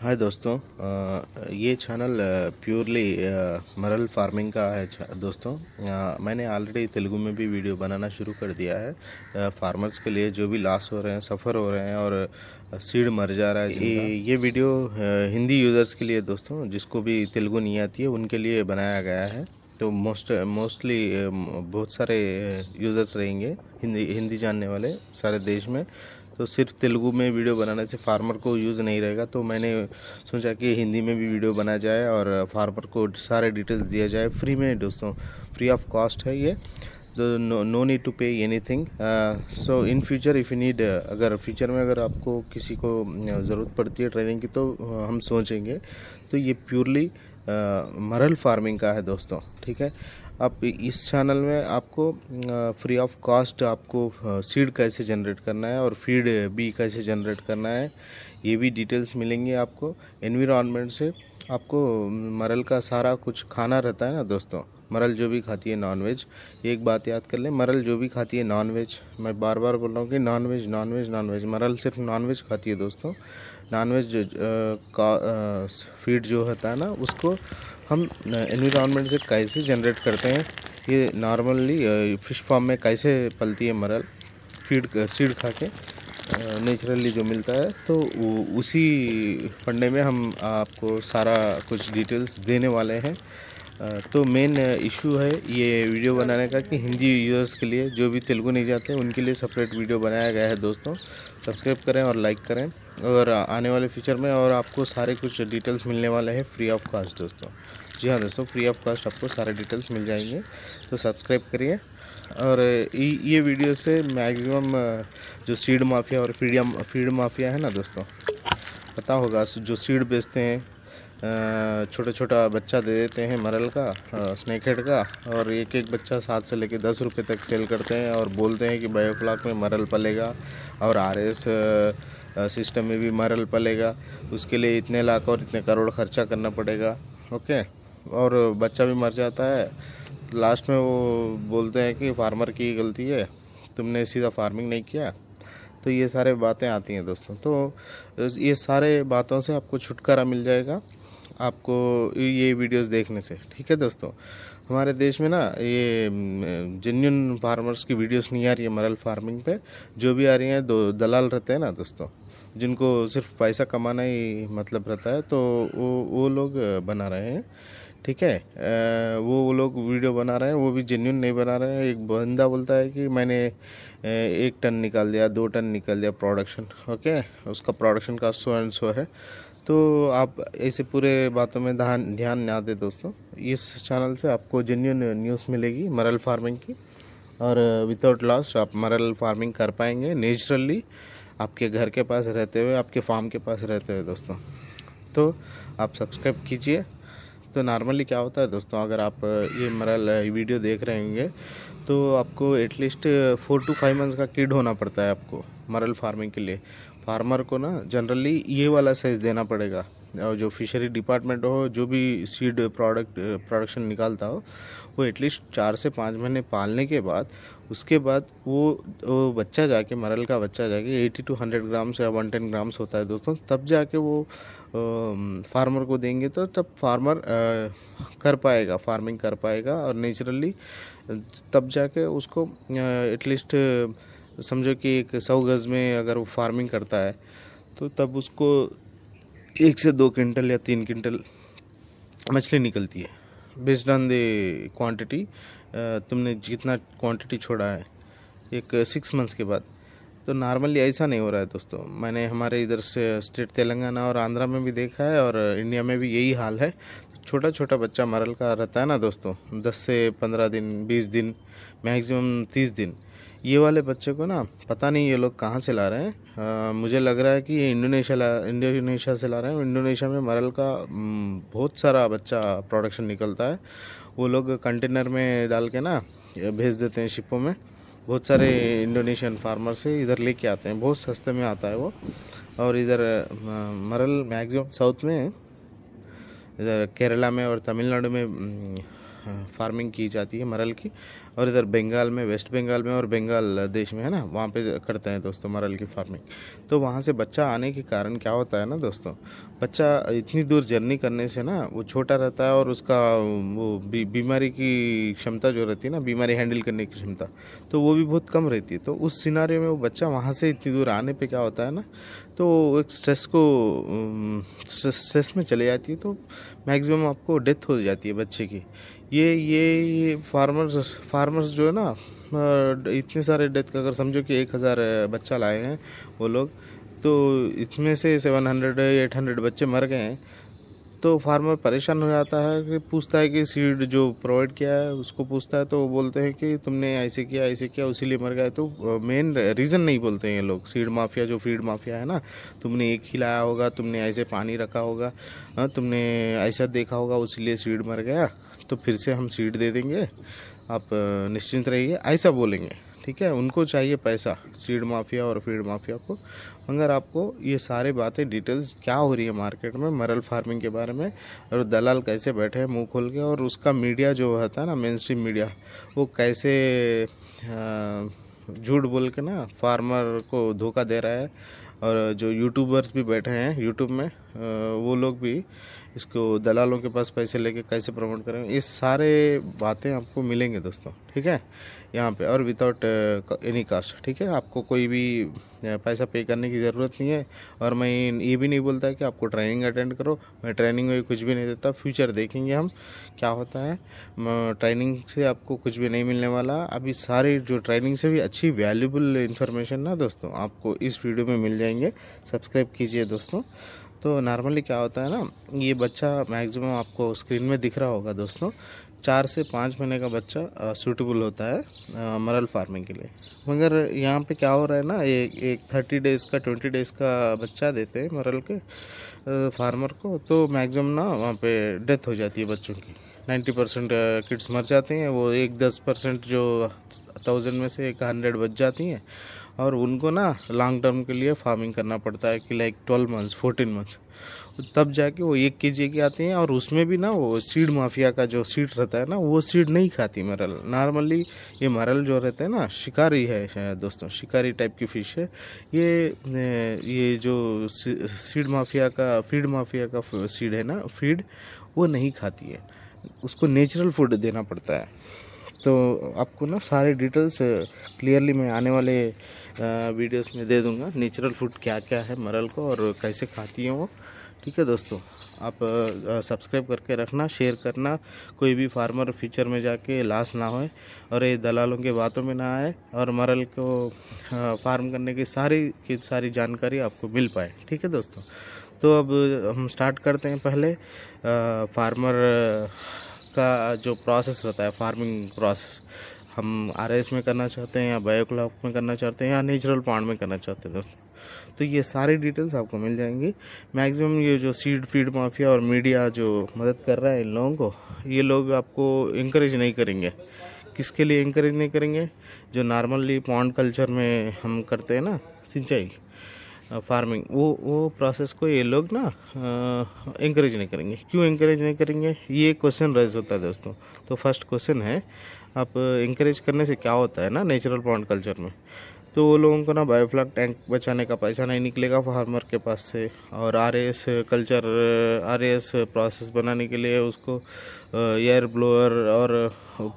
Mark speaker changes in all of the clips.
Speaker 1: हाय दोस्तों आ, ये channel purely मरल फार्मिंग का है दोस्तों आ, मैंने ऑलरेडी तेलुगु में भी वीडियो बनाना शुरू कर दिया है आ, फार्मर्स के लिए जो भी लॉस हो रहे हैं सफ़र हो रहे हैं और सीड मर जा रहा है हाँ। ये ये वीडियो हिंदी यूज़र्स के लिए दोस्तों जिसको भी तेलुगु नहीं आती है उनके लिए बनाया गया है तो मोस्ट मोस्टली बहुत सारे यूज़र्स रहेंगे हिंदी हिंदी जानने वाले सारे देश में तो सिर्फ तेलुगू में वीडियो बनाने से फार्मर को यूज़ नहीं रहेगा तो मैंने सोचा कि हिंदी में भी वीडियो बनाया जाए और फार्मर को सारे डिटेल्स दिया जाए फ्री में दोस्तों फ्री ऑफ कॉस्ट है ये तो no need to pay anything so in future if you need अगर फ्यूचर में अगर आपको किसी को ज़रूरत पड़ती है ट्रेनिंग की तो हम सोचेंगे तो ये प्योरली uh, मरल फार्मिंग का है दोस्तों ठीक है अब इस चैनल में आपको फ्री ऑफ कॉस्ट आपको सीड कैसे जनरेट करना है और फीड भी कैसे जनरेट करना है ये भी डिटेल्स मिलेंगे आपको एनवायरनमेंट से आपको मरल का सारा कुछ खाना रहता है ना दोस्तों मरल जो भी खाती है नॉनवेज एक बात याद कर ले मरल जो भी खाती है नॉनवेज मैं बार बार बोल रहा हूँ कि नॉनवेज नॉनवेज नॉनवेज मरल सिर्फ नॉनवेज खाती है दोस्तों नॉनवेज uh, का फीड uh, जो होता है ना उसको हम इन्वायरमेंट uh, से कैसे जनरेट करते हैं ये नॉर्मली फिश फार्म में कैसे पलती है मरल फीड सीड खा के नेचुरली जो मिलता है तो उसी फंडे में हम आपको सारा कुछ डिटेल्स देने वाले हैं तो मेन इशू है ये वीडियो बनाने का कि हिंदी यूज़र्स के लिए जो भी तेलुगु नहीं जाते उनके लिए सेपरेट वीडियो बनाया गया है दोस्तों सब्सक्राइब करें और लाइक करें और आने वाले फ्यूचर में और आपको सारे कुछ डिटेल्स मिलने वाले हैं फ्री ऑफ कॉस्ट दोस्तों जी हाँ दोस्तों फ्री ऑफ कॉस्ट आपको सारे डिटेल्स मिल जाएंगे तो सब्सक्राइब करिए और ये वीडियो से मैक्सिमम जो सीड माफिया और फीडियम फीड माफिया है ना दोस्तों पता होगा जो सीड बेचते हैं छोटा छोटा बच्चा दे देते हैं मरल का स्नैक हेड का और एक एक बच्चा सात से लेकर दस रुपये तक सेल करते हैं और बोलते हैं कि बायोफ्लाक में मरल पलेगा और आर एस सिस्टम में भी मरल पलेगा उसके लिए इतने लाख और इतने करोड़ खर्चा करना पड़ेगा ओके और बच्चा भी मर जाता है लास्ट में वो बोलते हैं कि फार्मर की गलती है तुमने सीधा फार्मिंग नहीं किया तो ये सारे बातें आती हैं दोस्तों तो ये सारे बातों से आपको छुटकारा मिल जाएगा आपको ये वीडियोस देखने से ठीक है दोस्तों हमारे देश में ना ये जेन्यून फार्मर्स की वीडियोस नहीं आ रही है मरल फार्मिंग पे जो भी आ रही हैं दो दलाल रहते हैं ना दोस्तों जिनको सिर्फ पैसा कमाना ही मतलब रहता है तो वो वो लोग बना रहे हैं ठीक है वो वो लोग वीडियो बना रहे हैं वो भी जेन्यून नहीं बना रहे हैं एक बंदा बोलता है कि मैंने एक टन निकाल दिया दो टन निकाल दिया प्रोडक्शन ओके उसका प्रोडक्शन का सो एंड सो है तो आप ऐसे पूरे बातों में ध्यान ध्यान ना दें दोस्तों इस चैनल से आपको जेन्यून न्यूज़ मिलेगी मरल फार्मिंग की और विदाउट लॉस आप मरल फार्मिंग कर पाएंगे नेचुरली आपके घर के पास रहते हुए आपके फार्म के पास रहते हुए दोस्तों तो आप सब्सक्राइब कीजिए तो नॉर्मली क्या होता है दोस्तों अगर आप ये मरल वीडियो देख रहे होंगे तो आपको at least four to five months का किड होना पड़ता है आपको मरल फार्मिंग के लिए फार्मर को ना जनरली ये वाला साइज़ देना पड़ेगा और जो फिशरी डिपार्टमेंट हो जो भी सीड प्रोडक्ट प्रोडक्शन निकालता हो वो एटलीस्ट चार से पाँच महीने पालने के बाद उसके बाद वो वो बच्चा जाके मरल का बच्चा जाके एटी टू हंड्रेड ग्राम्स या वन टेन ग्राम्स होता है दोस्तों तब जाके वो फार्मर को देंगे तो तब फार्मर कर पाएगा फार्मिंग कर पाएगा और नेचुरली तब जाके उसको एटलीस्ट समझो कि एक सौ गज़ में अगर वो फार्मिंग करता है तो तब उसको एक से दो क्विंटल या तीन क्विंटल मछली निकलती है बेस्ड ऑन द क्वांटिटी तुमने जितना क्वांटिटी छोड़ा है एक सिक्स मंथ्स के बाद तो नॉर्मली ऐसा नहीं हो रहा है दोस्तों मैंने हमारे इधर से स्टेट तेलंगाना और आंध्रा में भी देखा है और इंडिया में भी यही हाल है छोटा छोटा बच्चा मरल का रहता है ना दोस्तों दस से पंद्रह दिन बीस दिन मैक्सिमम तीस दिन ये वाले बच्चे को ना पता नहीं ये लोग कहाँ से ला रहे हैं आ, मुझे लग रहा है कि ये इंडोनेशिया ला इंडोनेशिया से ला रहे हैं इंडोनेशिया में मरल का बहुत सारा बच्चा प्रोडक्शन निकलता है वो लोग कंटेनर में डाल के ना भेज देते हैं शिपों में बहुत सारे इंडोनेशियन फार्मर से इधर लेके आते हैं बहुत सस्ते में आता है वो और इधर मरल मैगजिम साउथ में इधर केरला में और तमिलनाडु में फार्मिंग हाँ, की जाती है मरल की और इधर बंगाल में वेस्ट बंगाल में और बंगाल देश में है ना वहाँ पे करते हैं दोस्तों मरल की फार्मिंग तो वहाँ से बच्चा आने के कारण क्या होता है ना दोस्तों बच्चा इतनी दूर जर्नी करने से ना वो छोटा रहता है और उसका वो बीमारी की क्षमता जो रहती है ना बीमारी हैंडल करने की क्षमता तो वो भी बहुत कम रहती है तो उस सिनारे में वो बच्चा वहाँ से इतनी दूर आने पर क्या होता है ना तो एक स्ट्रेस को स्ट्रेस में चले जाती है तो मैक्सिमम आपको डेथ हो जाती है बच्चे की ये ये ये फार्मर्स फार्मर्स जो है ना इतने सारे डेथ का अगर समझो कि एक हज़ार बच्चा लाए हैं वो लोग तो इसमें से सेवन हंड्रेड एट हंड्रेड बच्चे मर गए हैं तो फार्मर परेशान हो जाता है कि पूछता है कि सीड जो प्रोवाइड किया है उसको पूछता है तो वो बोलते हैं कि तुमने ऐसे किया ऐसे किया उसी लिए मर गए तो मेन रीज़न नहीं बोलते हैं ये लोग सीड माफिया जो फीड माफिया है ना तुमने एक खिलाया होगा तुमने ऐसे पानी रखा होगा तुमने ऐसा देखा होगा उसी लिए सीड मर गया तो फिर से हम सीट दे देंगे आप निश्चिंत रहिए ऐसा बोलेंगे ठीक है उनको चाहिए पैसा सीड माफिया और फीड माफिया को मगर आपको ये सारे बातें डिटेल्स क्या हो रही है मार्केट में मरल फार्मिंग के बारे में और दलाल कैसे बैठे हैं मुंह खोल के और उसका मीडिया जो होता है ना मेन स्ट्रीम मीडिया वो कैसे झूठ बोल के ना फार्मर को धोखा दे रहा है और जो यूट्यूबर्स भी बैठे हैं यूट्यूब में वो लोग भी इसको दलालों के पास पैसे लेके कैसे प्रमोट करेंगे ये सारे बातें आपको मिलेंगे दोस्तों ठीक है यहाँ पे और विदाउट एनी कास्ट ठीक है आपको कोई भी uh, पैसा पे करने की ज़रूरत नहीं है और मैं ये भी नहीं बोलता कि आपको ट्रेनिंग अटेंड करो मैं ट्रेनिंग में कुछ भी नहीं देता फ्यूचर देखेंगे हम क्या होता है ट्रेनिंग से आपको कुछ भी नहीं मिलने वाला अभी सारी जो ट्रेनिंग से भी अच्छी वैल्यूबल इन्फॉर्मेशन ना दोस्तों आपको इस वीडियो में मिल जाएंगे सब्सक्राइब कीजिए दोस्तों तो नॉर्मली क्या होता है ना ये बच्चा मैक्सिमम आपको स्क्रीन में दिख रहा होगा दोस्तों चार से पाँच महीने का बच्चा सूटेबल होता है मरल फार्मिंग के लिए मगर यहाँ पे क्या हो रहा है ना एक एक थर्टी डेज़ का ट्वेंटी डेज़ का बच्चा देते हैं मरल के फार्मर को तो मैक्सिमम ना वहाँ पे डेथ हो जाती है बच्चों की नाइन्टी परसेंट किड्स मर जाते हैं वो एक दस परसेंट जो थाउजेंड में से एक हंड्रेड बच जाती हैं और उनको ना लॉन्ग टर्म के लिए फार्मिंग करना पड़ता है कि like twelve months fourteen months तब जाके वो एक के जी की आती हैं और उसमें भी ना वो सीड माफिया का जो सीड रहता है ना वो सीड नहीं खाती मरल नॉर्मली ये मरल जो रहते हैं ना शिकारी है दोस्तों शिकारी टाइप की फिश है ये ये जो सीड माफिया का फीड माफिया का सीड है ना फीड वो नहीं खाती है उसको नेचुरल फूड देना पड़ता है तो आपको ना सारे डिटेल्स क्लियरली uh, मैं आने वाले वीडियोस uh, में दे दूंगा नेचुरल फूड क्या क्या है मरल को और कैसे खाती हैं वो ठीक है दोस्तों आप सब्सक्राइब uh, करके रखना शेयर करना कोई भी फार्मर फ्यूचर में जाके लाश ना होए और ये दलालों के बातों में ना आए और मरल को फार्म करने की सारी की सारी जानकारी आपको मिल पाए ठीक है दोस्तों तो अब हम स्टार्ट करते हैं पहले आ, फार्मर का जो प्रोसेस रहता है फार्मिंग प्रोसेस हम आर में करना चाहते हैं या बायोक्लॉक में करना चाहते हैं या नेचुरल प्लांट में करना चाहते हैं दोस्तों तो ये सारी डिटेल्स आपको मिल जाएंगी मैक्सिमम ये जो सीड फीड माफिया और मीडिया जो मदद कर रहा है इन लोगों को ये लोग आपको इंकरेज नहीं करेंगे किसके लिए इंकरेज नहीं करेंगे जो नॉर्मली पॉन्ड कल्चर में हम करते हैं ना सिंचाई फार्मिंग वो वो प्रोसेस को ये लोग ना इंकरेज नहीं करेंगे क्यों इंकरेज नहीं करेंगे ये क्वेश्चन रेज होता है दोस्तों तो फर्स्ट क्वेश्चन है आप इंकरेज करने से क्या होता है ना नेचुरल पॉन्ड कल्चर में तो वो लोगों को ना बायोफ्लॉक टैंक बचाने का पैसा नहीं निकलेगा फार्मर के पास से और R S culture R S process बनाने के लिए उसको एयर ब्लोअर और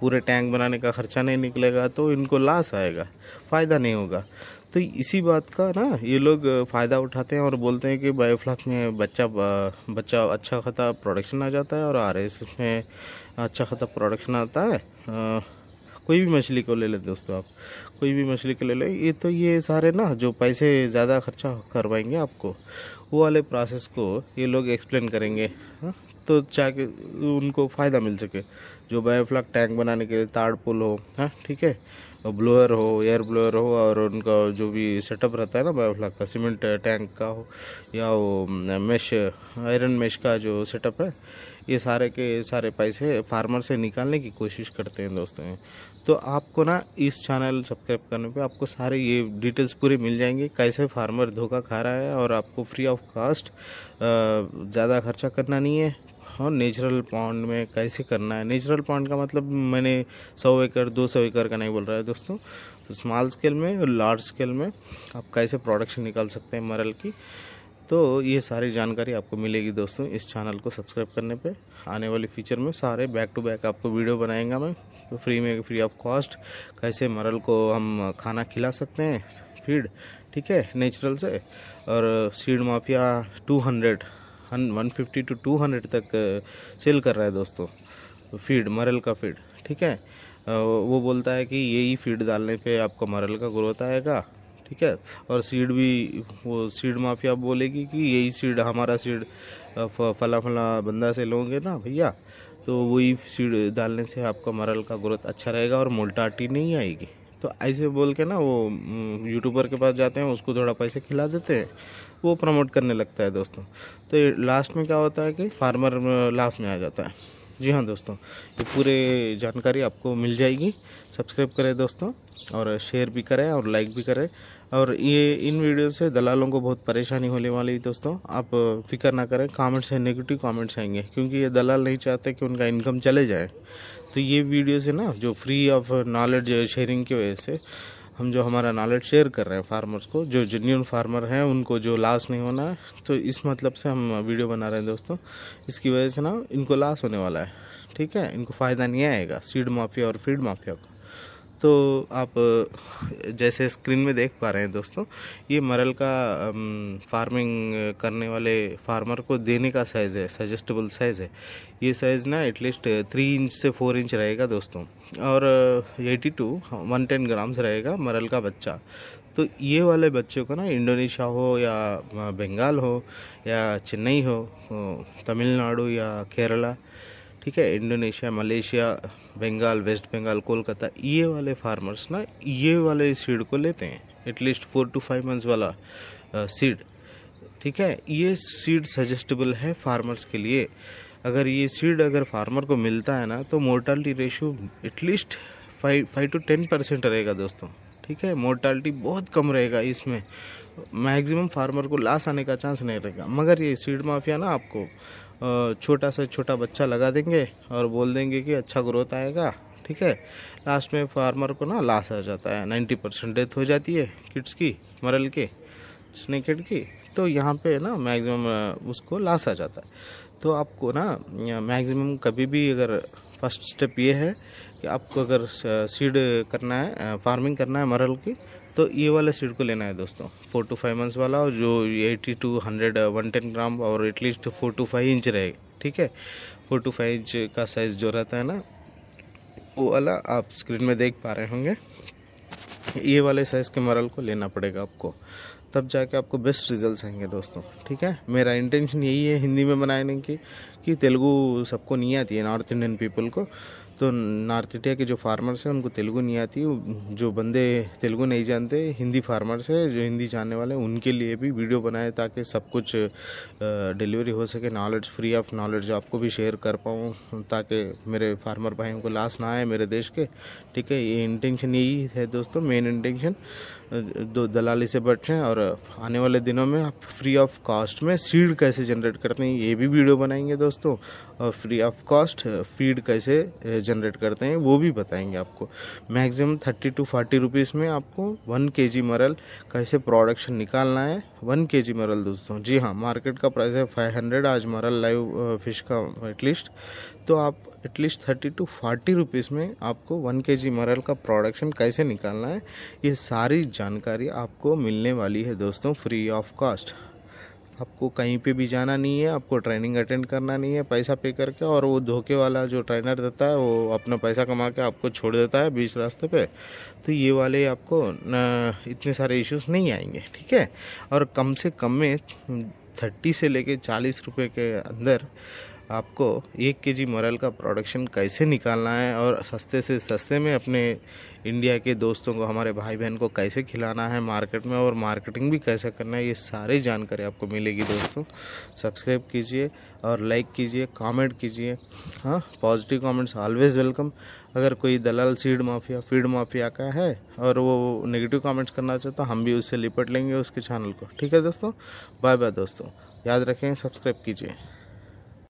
Speaker 1: पूरे टैंक बनाने का खर्चा नहीं निकलेगा तो इनको लास आएगा फ़ायदा नहीं होगा तो इसी बात का ना ये लोग फ़ायदा उठाते हैं और बोलते हैं कि बायोफ्लाक में बच्चा बच्चा अच्छा खासा प्रोडक्शन आ जाता है और आर में अच्छा खासा प्रोडक्शन आता है कोई भी मछली को ले लें दोस्तों आप कोई भी मछली को ले लें ये तो ये सारे ना जो पैसे ज़्यादा खर्चा करवाएंगे आपको वो वाले प्रोसेस को ये लोग एक्सप्लेन करेंगे हा? तो चाहे उनको फ़ायदा मिल सके जो बायोफ्लॉक टैंक बनाने के लिए ताड़ पुल हो हाँ ठीक है और ब्लोअर हो एयर ब्लोअर हो और उनका जो भी सेटअप रहता है ना बायोफ्लॉक का सीमेंट टैंक का हो या वो मेश आयरन मेश का जो सेटअप है ये सारे के सारे पैसे फार्मर से निकालने की कोशिश करते हैं दोस्तों तो आपको ना इस चैनल सब्सक्राइब करने पे आपको सारे ये डिटेल्स पूरे मिल जाएंगे कैसे फार्मर धोखा खा रहा है और आपको फ्री ऑफ कास्ट ज़्यादा खर्चा करना नहीं है और नेचुरल पॉन्ड में कैसे करना है नेचुरल पॉन्ड का मतलब मैंने सौ एकड़ दो सौ एकड़ का नहीं बोल रहा है दोस्तों स्मॉल स्केल में लार्ज स्केल में आप कैसे प्रोडक्शन निकाल सकते हैं मरल की तो ये सारी जानकारी आपको मिलेगी दोस्तों इस चैनल को सब्सक्राइब करने पे आने वाले फ्यूचर में सारे बैक टू बैक आपको वीडियो बनाएंगा मैं तो फ्री में फ्री ऑफ कॉस्ट कैसे मरल को हम खाना खिला सकते हैं फीड ठीक है नेचुरल से और seed mafia two hundred one fifty to two hundred तक सेल uh, कर रहा है दोस्तों फीड तो मरल का फीड ठीक है वो बोलता है कि यही फीड डालने पे आपका मरल का ग्रोथ आएगा ठीक है और सीड भी वो सीड माफिया बोलेगी कि यही सीड हमारा सीड फला फला बंदा से लोगे ना भैया तो वही सीड डालने से आपका मरल का ग्रोथ अच्छा रहेगा और मोल्टाटी नहीं आएगी तो ऐसे बोल के ना वो यूट्यूबर के पास जाते हैं उसको थोड़ा पैसे खिला देते हैं वो प्रमोट करने लगता है दोस्तों तो लास्ट में क्या होता है कि फार्मर लास्ट में आ जाता है जी हाँ दोस्तों ये पूरे जानकारी आपको मिल जाएगी सब्सक्राइब करें दोस्तों और शेयर भी करें और लाइक भी करें और ये इन वीडियो से दलालों को बहुत परेशानी होने वाली है दोस्तों आप फिक्र ना करें कमेंट्स हैं नेगेटिव कमेंट्स आएंगे क्योंकि ये दलाल नहीं चाहते कि उनका इनकम चले जाए तो ये वीडियो से ना जो फ्री ऑफ नॉलेज शेयरिंग की वजह से हम जो हमारा नॉलेज शेयर कर रहे हैं फार्मर्स को जो जेन्यून फार्मर हैं उनको जो लॉस नहीं होना है तो इस मतलब से हम वीडियो बना रहे हैं दोस्तों इसकी वजह से ना इनको लॉस होने वाला है ठीक है इनको फ़ायदा नहीं आएगा सीड माफिया और फीड माफिया का तो आप जैसे स्क्रीन में देख पा रहे हैं दोस्तों ये मरल का फार्मिंग करने वाले फार्मर को देने का साइज़ है सजेस्टेबल साइज़ है ये साइज़ ना एटलीस्ट थ्री इंच से फोर इंच रहेगा दोस्तों और eighty to one ten grams रहेगा मरल का बच्चा तो ये वाले बच्चों को ना इंडोनेशिया हो या बंगाल हो या चेन्नई हो तमिलनाडु या केरला ठीक है Indonesia Malaysia Bengal West Bengal Kolkata ये वाले फार्मर्स ना ये वाले सीड को लेते हैं at least four to five months वाला सीड ठीक है ये सीड सजेस्टेबल है फार्मर्स के लिए अगर ये सीड अगर फार्मर को मिलता है ना तो mortality ratio at least five five to ten percent रहेगा दोस्तों ठीक है मोर्टालिटी बहुत कम रहेगा इसमें मैक्सिमम फार्मर को लास आने का चांस नहीं रहेगा मगर ये सीड माफिया ना आपको छोटा सा छोटा बच्चा लगा देंगे और बोल देंगे कि अच्छा ग्रोथ आएगा ठीक है लास्ट में फार्मर को ना लाश आ जाता है नाइन्टी परसेंट डेथ हो जाती है किड्स की मरल के स्नेकेट की तो यहाँ पे ना मैक्सिमम उसको लाश आ जाता है तो आपको ना मैक्सिमम कभी भी अगर फर्स्ट स्टेप ये है कि आपको अगर सीड करना है फार्मिंग करना है मरल की तो ये वाला सीड को लेना है दोस्तों फोर टू फाइव मंथ्स वाला और जो eighty to hundred one ten gram और at least four to five inch रहे ठीक है फोर टू फाइव इंच का साइज़ जो रहता है ना वो वाला आप स्क्रीन में देख पा रहे होंगे ये वाले साइज़ के मरल को लेना पड़ेगा आपको तब जाके आपको बेस्ट रिजल्ट आएंगे दोस्तों ठीक है मेरा इंटेंशन यही है हिंदी में बनाने की कि तेलुगू सबको नहीं आती है नॉर्थ इंडियन पीपल को तो नॉर्थ इंडिया के जो फार्मर्स हैं उनको तेलुगु नहीं आती जो बंदे तेलुगु नहीं जानते हिंदी फार्मर्स है जो हिंदी जानने वाले हैं उनके लिए भी वीडियो बनाए ताकि सब कुछ डिलीवरी हो सके नॉलेज फ्री ऑफ नॉलेज आपको भी शेयर कर पाऊँ ताकि मेरे फार्मर भाइयों को लाश ना आए मेरे देश के ठीक है ये इंटेंशन यही है दोस्तों मेन इंटेंशन दो दलाली से बचें और आने वाले दिनों में आप फ्री ऑफ कॉस्ट में सीड कैसे जनरेट करते हैं ये भी वीडियो बनाएंगे दोस्तों और फ्री ऑफ कॉस्ट फीड कैसे जनरेट करते हैं वो भी बताएंगे आपको maximum thirty to forty rupees में आपको वन के जी मरल कैसे प्रोडक्शन निकालना है वन के जी मरल दोस्तों जी हाँ मार्केट का प्राइस है फाइव हंड्रेड आज मरल लाइव फिश का एटलीस्ट तो आप at least thirty to forty rupees में आपको वन के जी मरल का प्रोडक्शन कैसे निकालना है ये सारी जानकारी आपको मिलने वाली है दोस्तों फ्री ऑफ कॉस्ट आपको कहीं पे भी जाना नहीं है आपको ट्रेनिंग अटेंड करना नहीं है पैसा पे करके और वो धोखे वाला जो ट्रेनर देता है वो अपना पैसा कमा के आपको छोड़ देता है बीच रास्ते पे तो ये वाले आपको इतने सारे इश्यूज नहीं आएंगे ठीक है और कम से कम में थर्टी से लेके चालीस रुपये के अंदर आपको एक के जी मरल का प्रोडक्शन कैसे निकालना है और सस्ते से सस्ते में अपने इंडिया के दोस्तों को हमारे भाई बहन को कैसे खिलाना है मार्केट में और मार्केटिंग भी कैसे करना है ये सारी जानकारी आपको मिलेगी दोस्तों सब्सक्राइब कीजिए और लाइक कीजिए कमेंट कीजिए हाँ पॉजिटिव कमेंट्स ऑलवेज वेलकम अगर कोई दलाल सीड माफिया फीड माफिया का है और वो नेगेटिव कमेंट्स करना चाहता हम भी उससे लिपट लेंगे उसके चैनल को ठीक है दोस्तों बाय बाय दोस्तों याद रखें सब्सक्राइब कीजिए